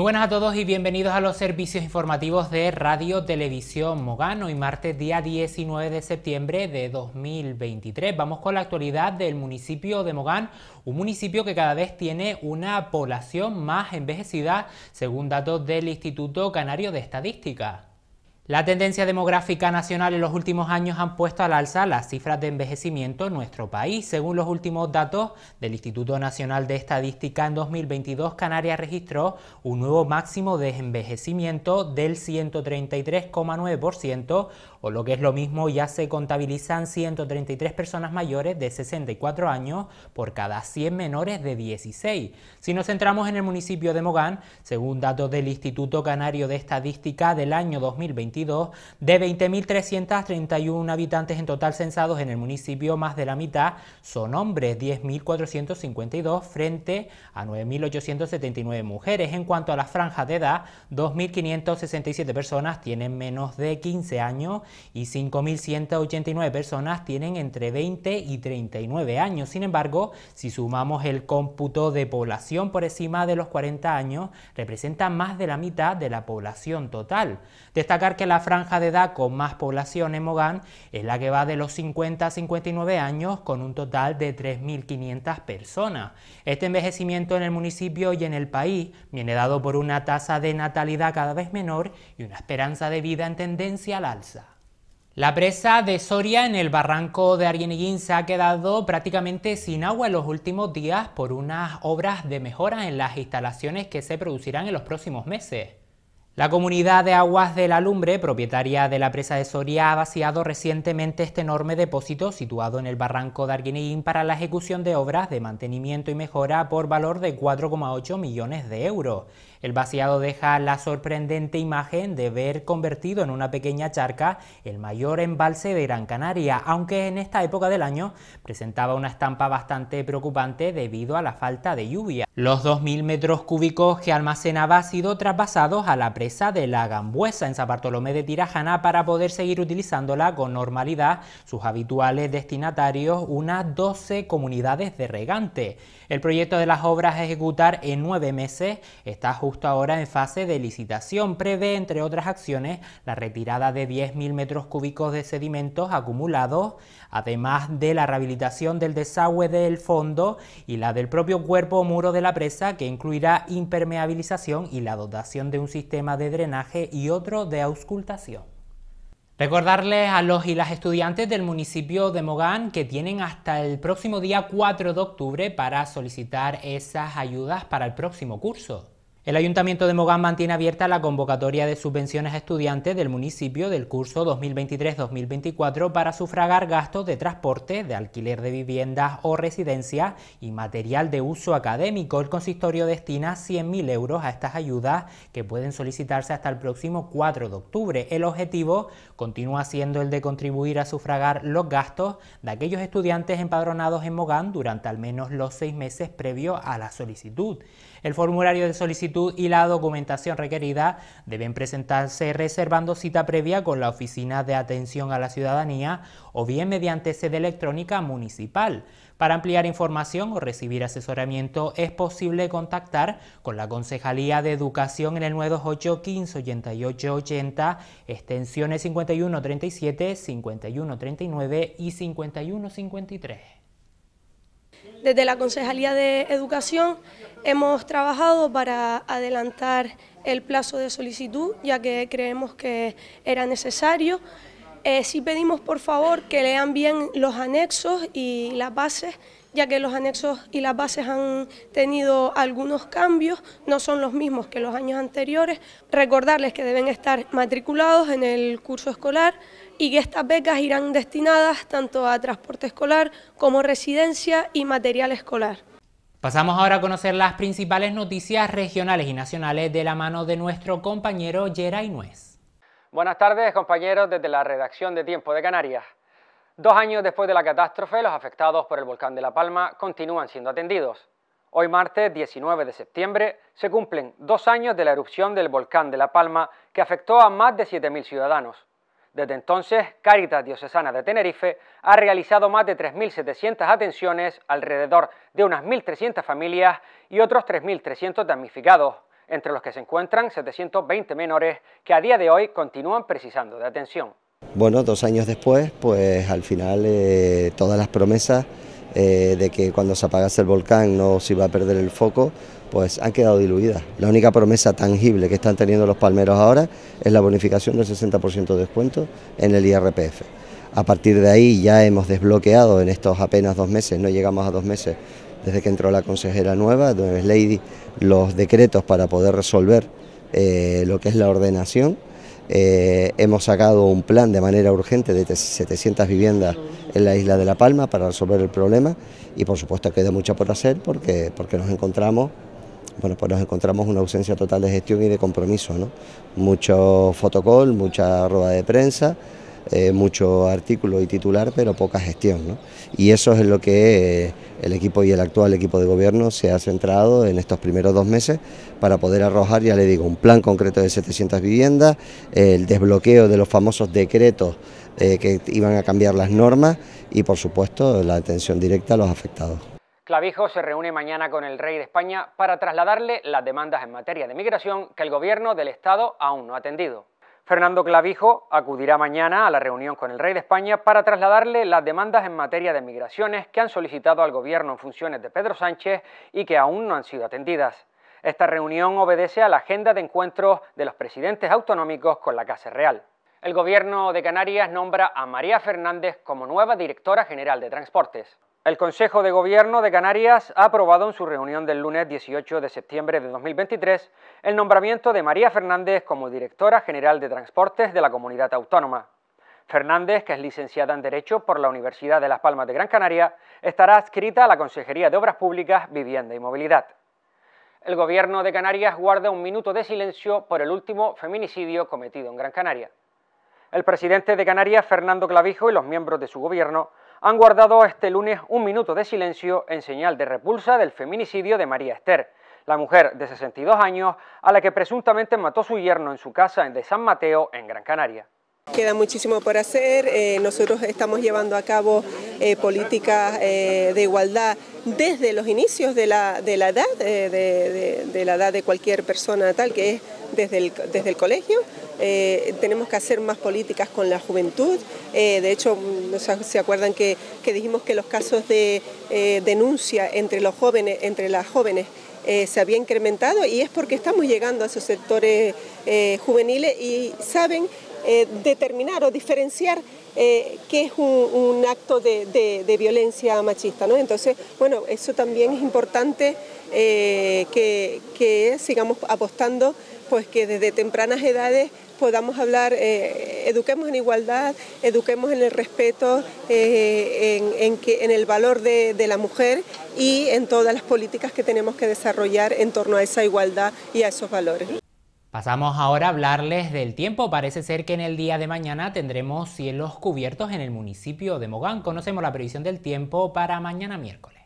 Muy buenas a todos y bienvenidos a los servicios informativos de Radio Televisión Mogán. Hoy martes día 19 de septiembre de 2023. Vamos con la actualidad del municipio de Mogán, un municipio que cada vez tiene una población más envejecida según datos del Instituto Canario de Estadística. La tendencia demográfica nacional en los últimos años han puesto al alza las cifras de envejecimiento en nuestro país. Según los últimos datos del Instituto Nacional de Estadística, en 2022 Canarias registró un nuevo máximo de envejecimiento del 133,9%, o lo que es lo mismo, ya se contabilizan 133 personas mayores de 64 años por cada 100 menores de 16. Si nos centramos en el municipio de Mogán, según datos del Instituto Canario de Estadística del año 2022, de 20.331 habitantes en total censados en el municipio, más de la mitad son hombres, 10.452 frente a 9.879 mujeres. En cuanto a la franja de edad, 2.567 personas tienen menos de 15 años y 5.189 personas tienen entre 20 y 39 años. Sin embargo, si sumamos el cómputo de población por encima de los 40 años, representa más de la mitad de la población total. Destacar que que la franja de edad con más población en Mogán es la que va de los 50 a 59 años con un total de 3.500 personas. Este envejecimiento en el municipio y en el país viene dado por una tasa de natalidad cada vez menor y una esperanza de vida en tendencia al alza. La presa de Soria en el barranco de Arguineguín se ha quedado prácticamente sin agua en los últimos días por unas obras de mejora en las instalaciones que se producirán en los próximos meses. La comunidad de Aguas de la Lumbre, propietaria de la presa de Soria, ha vaciado recientemente este enorme depósito situado en el barranco de Arguineguín para la ejecución de obras de mantenimiento y mejora por valor de 4,8 millones de euros. El vaciado deja la sorprendente imagen de ver convertido en una pequeña charca el mayor embalse de Gran Canaria, aunque en esta época del año presentaba una estampa bastante preocupante debido a la falta de lluvia. Los 2.000 metros cúbicos que almacenaba han sido traspasados a la presa de la Gambuesa en San Bartolomé de Tirajana para poder seguir utilizándola con normalidad sus habituales destinatarios, unas 12 comunidades de regante. El proyecto de las obras a ejecutar en nueve meses está justo ahora en fase de licitación. Prevé, entre otras acciones, la retirada de 10.000 metros cúbicos de sedimentos acumulados, además de la rehabilitación del desagüe del fondo y la del propio cuerpo o muro de la presa, que incluirá impermeabilización y la dotación de un sistema de drenaje y otro de auscultación. Recordarles a los y las estudiantes del municipio de Mogán que tienen hasta el próximo día 4 de octubre para solicitar esas ayudas para el próximo curso. El Ayuntamiento de Mogán mantiene abierta la convocatoria de subvenciones a estudiantes del municipio del curso 2023-2024 para sufragar gastos de transporte, de alquiler de viviendas o residencias y material de uso académico. El consistorio destina 100.000 euros a estas ayudas que pueden solicitarse hasta el próximo 4 de octubre. El objetivo continúa siendo el de contribuir a sufragar los gastos de aquellos estudiantes empadronados en Mogán durante al menos los seis meses previo a la solicitud. El formulario de solicitud y la documentación requerida deben presentarse reservando cita previa con la Oficina de Atención a la Ciudadanía o bien mediante sede electrónica municipal. Para ampliar información o recibir asesoramiento es posible contactar con la Concejalía de Educación en el 928 15 88 80, extensiones 5137, 5139 y 5153. Desde la Concejalía de Educación hemos trabajado para adelantar el plazo de solicitud, ya que creemos que era necesario. Si eh, sí pedimos, por favor, que lean bien los anexos y las bases, ya que los anexos y las bases han tenido algunos cambios, no son los mismos que los años anteriores. Recordarles que deben estar matriculados en el curso escolar, y que estas becas irán destinadas tanto a transporte escolar como residencia y material escolar. Pasamos ahora a conocer las principales noticias regionales y nacionales de la mano de nuestro compañero Geray Nuez. Buenas tardes compañeros desde la redacción de Tiempo de Canarias. Dos años después de la catástrofe, los afectados por el volcán de La Palma continúan siendo atendidos. Hoy martes 19 de septiembre se cumplen dos años de la erupción del volcán de La Palma que afectó a más de 7.000 ciudadanos. Desde entonces, Caritas Diocesana de Tenerife ha realizado más de 3.700 atenciones, alrededor de unas 1.300 familias y otros 3.300 damnificados, entre los que se encuentran 720 menores que a día de hoy continúan precisando de atención. Bueno, dos años después, pues al final eh, todas las promesas eh, de que cuando se apagase el volcán no se iba a perder el foco, pues han quedado diluidas. La única promesa tangible que están teniendo los palmeros ahora es la bonificación del 60% de descuento en el IRPF. A partir de ahí ya hemos desbloqueado en estos apenas dos meses, no llegamos a dos meses desde que entró la consejera nueva, donde Lady, los decretos para poder resolver eh, lo que es la ordenación. Eh, hemos sacado un plan de manera urgente de 700 viviendas en la isla de La Palma para resolver el problema y por supuesto queda mucho por hacer porque, porque nos encontramos bueno, pues nos encontramos una ausencia total de gestión y de compromiso, Mucho fotocol, mucha rueda de prensa, eh, mucho artículo y titular, pero poca gestión. Y eso es lo que eh, el equipo y el actual equipo de gobierno se ha centrado en estos primeros dos meses para poder arrojar, ya le digo, un plan concreto de 700 viviendas, el desbloqueo de los famosos decretos eh, que iban a cambiar las normas y, por supuesto, la atención directa a los afectados. Clavijo se reúne mañana con el rey de España para trasladarle las demandas en materia de migración que el gobierno del Estado aún no ha atendido. Fernando Clavijo acudirá mañana a la reunión con el rey de España para trasladarle las demandas en materia de migraciones que han solicitado al gobierno en funciones de Pedro Sánchez y que aún no han sido atendidas. Esta reunión obedece a la agenda de encuentros de los presidentes autonómicos con la Casa Real. El gobierno de Canarias nombra a María Fernández como nueva directora general de Transportes. El Consejo de Gobierno de Canarias ha aprobado en su reunión del lunes 18 de septiembre de 2023 el nombramiento de María Fernández como directora general de Transportes de la Comunidad Autónoma. Fernández, que es licenciada en Derecho por la Universidad de Las Palmas de Gran Canaria, estará adscrita a la Consejería de Obras Públicas, Vivienda y Movilidad. El Gobierno de Canarias guarda un minuto de silencio por el último feminicidio cometido en Gran Canaria. El presidente de Canarias, Fernando Clavijo, y los miembros de su gobierno han guardado este lunes un minuto de silencio en señal de repulsa del feminicidio de María Esther, la mujer de 62 años a la que presuntamente mató su yerno en su casa de San Mateo, en Gran Canaria. Queda muchísimo por hacer. Eh, nosotros estamos llevando a cabo eh, políticas eh, de igualdad desde los inicios de la, edad, de, la edad de cualquier persona tal, que es desde desde el colegio, eh, tenemos que hacer más políticas con la juventud. Eh, de hecho, mm, se acuerdan que, dijimos que los casos de eh, denuncia entre los jóvenes, entre las jóvenes, se había incrementado y es porque estamos llegando a esos sectores juveniles y saben determinar o diferenciar qué es un, acto de, violencia machista. ¿no? Entonces, bueno, eso también es importante que, que sigamos apostando pues que desde tempranas edades podamos hablar, eh, eduquemos en igualdad, eduquemos en el respeto, eh, en, el valor de, de, la mujer y en todas las políticas que tenemos que desarrollar en torno a esa igualdad y a esos valores. Pasamos ahora a hablarles del tiempo. Parece ser que en el día de mañana tendremos cielos cubiertos en el municipio de Mogán. Conocemos la previsión del tiempo para mañana miércoles.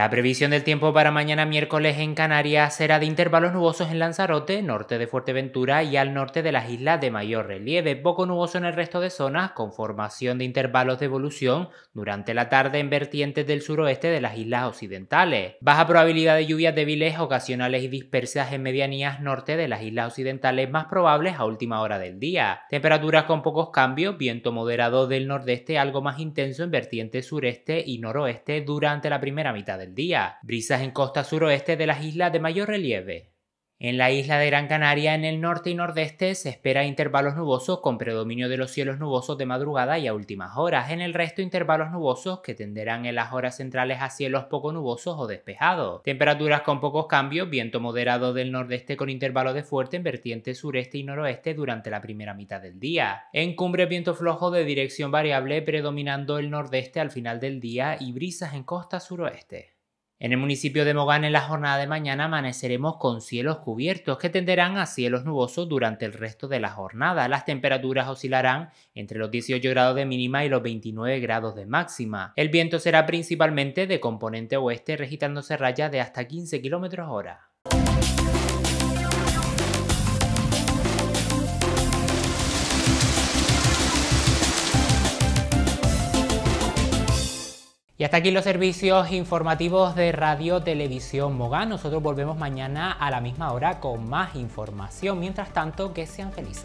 La previsión del tiempo para mañana miércoles en Canarias será de intervalos nubosos en Lanzarote, norte de Fuerteventura y al norte de las islas de mayor relieve, poco nuboso en el resto de zonas, con formación de intervalos de evolución durante la tarde en vertientes del suroeste de las islas occidentales. Baja probabilidad de lluvias débiles, ocasionales y dispersas en medianías norte de las islas occidentales más probables a última hora del día. Temperaturas con pocos cambios, viento moderado del nordeste algo más intenso en vertientes sureste y noroeste durante la primera mitad del día, brisas en costa suroeste de las islas de mayor relieve. En la isla de Gran Canaria, en el norte y nordeste, se espera intervalos nubosos con predominio de los cielos nubosos de madrugada y a últimas horas. En el resto, intervalos nubosos que tenderán en las horas centrales a cielos poco nubosos o despejados. Temperaturas con pocos cambios, viento moderado del nordeste con intervalos de fuerte en vertientes sureste y noroeste durante la primera mitad del día. En cumbre, viento flojo de dirección variable predominando el nordeste al final del día y brisas en costa suroeste. En el municipio de Mogán, en la jornada de mañana amaneceremos con cielos cubiertos que tenderán a cielos nubosos durante el resto de la jornada. Las temperaturas oscilarán entre los 18 grados de mínima y los 29 grados de máxima. El viento será principalmente de componente oeste, regitándose rayas de hasta 15 km hora. Y hasta aquí los servicios informativos de Radio Televisión Mogán. Nosotros volvemos mañana a la misma hora con más información. Mientras tanto, que sean felices.